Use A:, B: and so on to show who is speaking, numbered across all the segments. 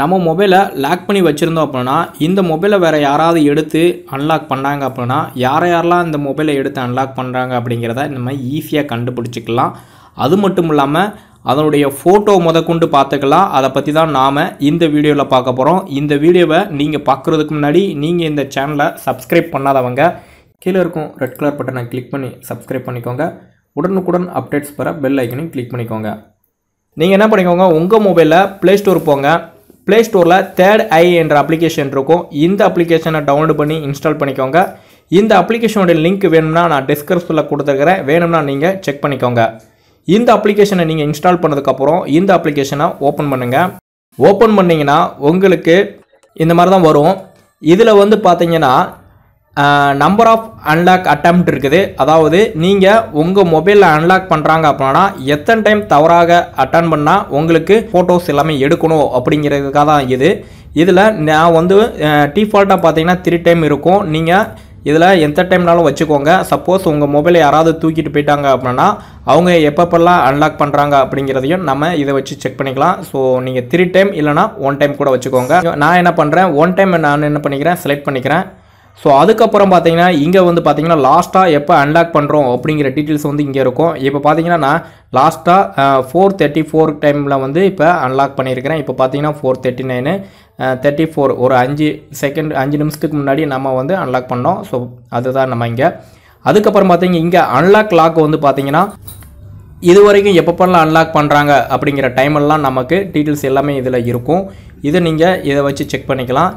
A: நம்ம மொபைலை லாக் பண்ணி வச்சுருந்தோம் அப்படின்னா இந்த மொபைலை வேறு யாராவது எடுத்து அன்லாக் பண்ணாங்க அப்படின்னா யாரை யாரெல்லாம் இந்த மொபைலை எடுத்து அன்லாக் பண்ணுறாங்க அப்படிங்கிறத நம்ம ஈஸியாக கண்டுபிடிச்சிக்கலாம் அது மட்டும் இல்லாமல் அதனுடைய ஃபோட்டோ முதற்கொண்டு பார்த்துக்கலாம் அதை பற்றி தான் நாம் இந்த வீடியோவில் பார்க்க போகிறோம் இந்த வீடியோவை நீங்கள் பார்க்குறதுக்கு முன்னாடி நீங்கள் இந்த சேனலை சப்ஸ்கிரைப் பண்ணாதவங்க கீழே இருக்கும் ரெட் கலர் பட்டனை கிளிக் பண்ணி சப்ஸ்கிரைப் பண்ணிக்கோங்க உடனுக்குடன் அப்டேட்ஸ் பெற பெல் ஐக்கனையும் கிளிக் பண்ணிக்கோங்க நீங்கள் என்ன பண்ணிக்கோங்க உங்கள் மொபைலில் ப்ளே ஸ்டோர் போங்க ப்ளே ஸ்டோரில் தேர்ட் ஐ என்ற அப்ளிகேஷன் இருக்கும் இந்த அப்ளிகேஷனை டவுன்லோட் பண்ணி இன்ஸ்டால் பண்ணிக்கோங்க இந்த அப்ளிகேஷனோட லிங்க் வேணும்னா நான் டிஸ்கிரிப்ஷனில் கொடுத்துருக்கிறேன் வேணும்னா நீங்கள் செக் பண்ணிக்கோங்க இந்த அப்ளிகேஷனை நீங்கள் இன்ஸ்டால் பண்ணதுக்கப்புறம் இந்த அப்ளிகேஷனை ஓப்பன் பண்ணுங்கள் ஓப்பன் பண்ணிங்கன்னா உங்களுக்கு இந்த மாதிரி தான் வரும் இதில் வந்து பார்த்தீங்கன்னா நம்பர் ஆஃப் அன்லாக் அட்டம்ப்ட் இருக்குது அதாவது நீங்கள் உங்கள் மொபைலில் அன்லாக் பண்ணுறாங்க அப்படின்னா எத்தனை டைம் தவறாக அட்டன் பண்ணால் உங்களுக்கு ஃபோட்டோஸ் எல்லாமே எடுக்கணும் அப்படிங்கிறதுக்காக தான் இது இதில் நான் வந்து டிஃபால்ட்டாக பார்த்தீங்கன்னா த்ரீ டைம் இருக்கும் நீங்கள் இதில் எந்த டைம்னாலும் வச்சுக்கோங்க சப்போஸ் உங்கள் மொபைலை யாராவது தூக்கிட்டு போயிட்டாங்க அப்படின்னா அவங்க எப்பப்பெல்லாம் அன்லாக் பண்ணுறாங்க அப்படிங்கிறதையும் நம்ம இதை வச்சு செக் பண்ணிக்கலாம் ஸோ நீங்கள் த்ரீ டைம் இல்லைனா ஒன் டைம் கூட வச்சுக்கோங்க நான் என்ன பண்ணுறேன் ஒன் டைம் நான் என்ன பண்ணிக்கிறேன் செலக்ட் பண்ணிக்கிறேன் ஸோ அதுக்கப்புறம் பார்த்தீங்கன்னா இங்கே வந்து பார்த்தீங்கன்னா லாஸ்ட்டாக எப்போ அன்லாக் பண்ணுறோம் அப்படிங்கிற டீட்டெயில்ஸ் வந்து இங்கே இருக்கும் இப்போ பார்த்தீங்கன்னா நான் லாஸ்ட்டாக ஃபோர் தேர்ட்டி ஃபோர் டைமில் வந்து இப்போ அன்லாக் பண்ணியிருக்கிறேன் இப்போ பார்த்தீங்கன்னா four thirty nine thirty four ஒரு அஞ்சு செகண்ட் அஞ்சு நிமிஷத்துக்கு முன்னாடி நம்ம வந்து அன்லாக் பண்ணோம் ஸோ அதுதான் நம்ம இங்கே அதுக்கப்புறம் பார்த்தீங்கன்னா இங்கே அன்லாக் லாக் வந்து பார்த்தீங்கன்னா இது வரைக்கும் எப்பப்பெல்லாம் அன்லாக் பண்ணுறாங்க அப்படிங்கிற டைமெல்லாம் நமக்கு டீட்டெயில்ஸ் எல்லாமே இதில் இருக்கும் இதை நீங்கள் இதை வச்சு செக் பண்ணிக்கலாம்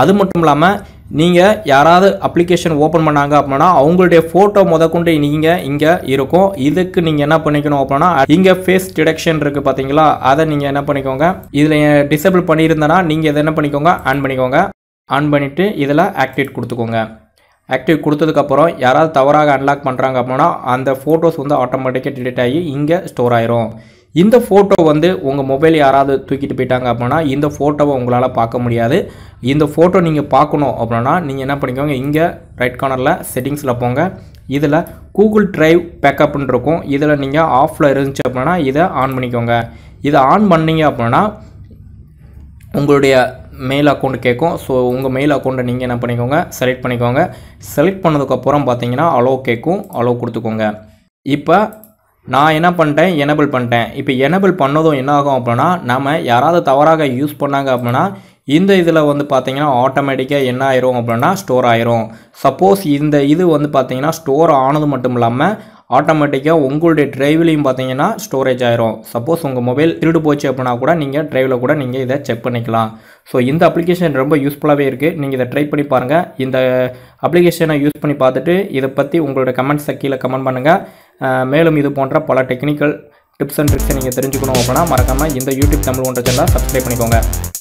A: அது மட்டும் இல்லாமல் நீங்கள் யாராவது அப்ளிகேஷன் ஓப்பன் பண்ணாங்க அப்படின்னா அவங்களுடைய ஃபோட்டோ முதற்கொண்டு நீங்கள் இங்கே இருக்கும் இதுக்கு நீங்கள் என்ன பண்ணிக்கணும் அப்படின்னா இங்கே ஃபேஸ் டிடெக்ஷன் இருக்குது பார்த்தீங்களா அதை நீங்கள் என்ன பண்ணிக்கோங்க இதில் டிசபிள் பண்ணியிருந்தனா நீங்கள் இதை என்ன பண்ணிக்கோங்க ஆன் பண்ணிக்கோங்க ஆன் பண்ணிவிட்டு இதில் ஆக்டிவேட் கொடுத்துக்கோங்க ஆக்டிவ் கொடுத்ததுக்கப்புறம் யாராவது தவறாக அன்லாக் பண்ணுறாங்க அப்படின்னா அந்த ஃபோட்டோஸ் வந்து ஆட்டோமேட்டிக்காக டிலீட் ஆகி இங்கே ஸ்டோர் ஆயிரும் இந்த ஃபோட்டோ வந்து உங்கள் மொபைல் யாராவது தூக்கிட்டு போயிட்டாங்க அப்படின்னா இந்த ஃபோட்டோவை உங்களால் பார்க்க முடியாது இந்த ஃபோட்டோ நீங்கள் பார்க்கணும் அப்படின்னா நீங்கள் என்ன பண்ணிக்கோங்க இங்கே ரைட் கார்னரில் செட்டிங்ஸில் போங்க இதில் கூகுள் ட்ரைவ் பேக்கப்னு இருக்கும் இதில் நீங்கள் ஆஃபில் இருந்துச்சு அப்படின்னா இதை ஆன் பண்ணிக்கோங்க இதை ஆன் பண்ணிங்க அப்படின்னா உங்களுடைய மெயில் அக்கௌண்ட் கேட்கும் ஸோ உங்கள் மெயில் அக்கௌண்ட்டை நீங்கள் என்ன பண்ணிக்கோங்க செலக்ட் பண்ணிக்கோங்க செலக்ட் பண்ணதுக்கப்புறம் பார்த்தீங்கன்னா அலோ கேட்கும் அலோ கொடுத்துக்கோங்க இப்போ நான் என்ன பண்ணிட்டேன் எனபிள் பண்ணிட்டேன் இப்போ எனபிள் பண்ணதும் என்ன ஆகும் அப்படின்னா நம்ம யாராவது தவறாக யூஸ் பண்ணாங்க அப்படின்னா இந்த இதில் வந்து பார்த்தீங்கன்னா ஆட்டோமேட்டிக்காக என்ன ஆயிரும் அப்படின்னா ஸ்டோர் ஆயிரும் சப்போஸ் இந்த இது வந்து பார்த்தீங்கன்னா ஸ்டோர் ஆனது மட்டும் இல்லாமல் ஆட்டோமேட்டிக்காக உங்களுடைய ட்ரைவ்லையும் பார்த்தீங்கன்னா ஸ்டோரேஜ் ஆயிரும் சப்போஸ் உங்கள் மொபைல் திருடு போச்சு அப்படின்னா கூட நீங்கள் ட்ரைவில் கூட நீங்கள் இதை செக் பண்ணிக்கலாம் ஸோ இந்த அப்ளிகேஷன் ரொம்ப யூஸ்ஃபுல்லாகவே இருக்குது நீங்கள் இதை ட்ரை பண்ணி பாருங்கள் இந்த அப்ளிகேஷனை யூஸ் பண்ணி பார்த்துட்டு இதை பற்றி உங்களோட கமெண்ட்ஸை கீழே கமெண்ட் பண்ணுங்கள் மேலும் இது போன்ற பல டெக்னிக்கல் டிப்ஸ் அண்ட் ட்ரிக்ஸை நீங்கள் தெரிஞ்சுக்கணும் அப்படின்னா மறக்காமல் இந்த யூடியூப் தமிழ் ஒன்றை சேனலாக சப்ஸ்கிரைப் பண்ணிக்கோங்க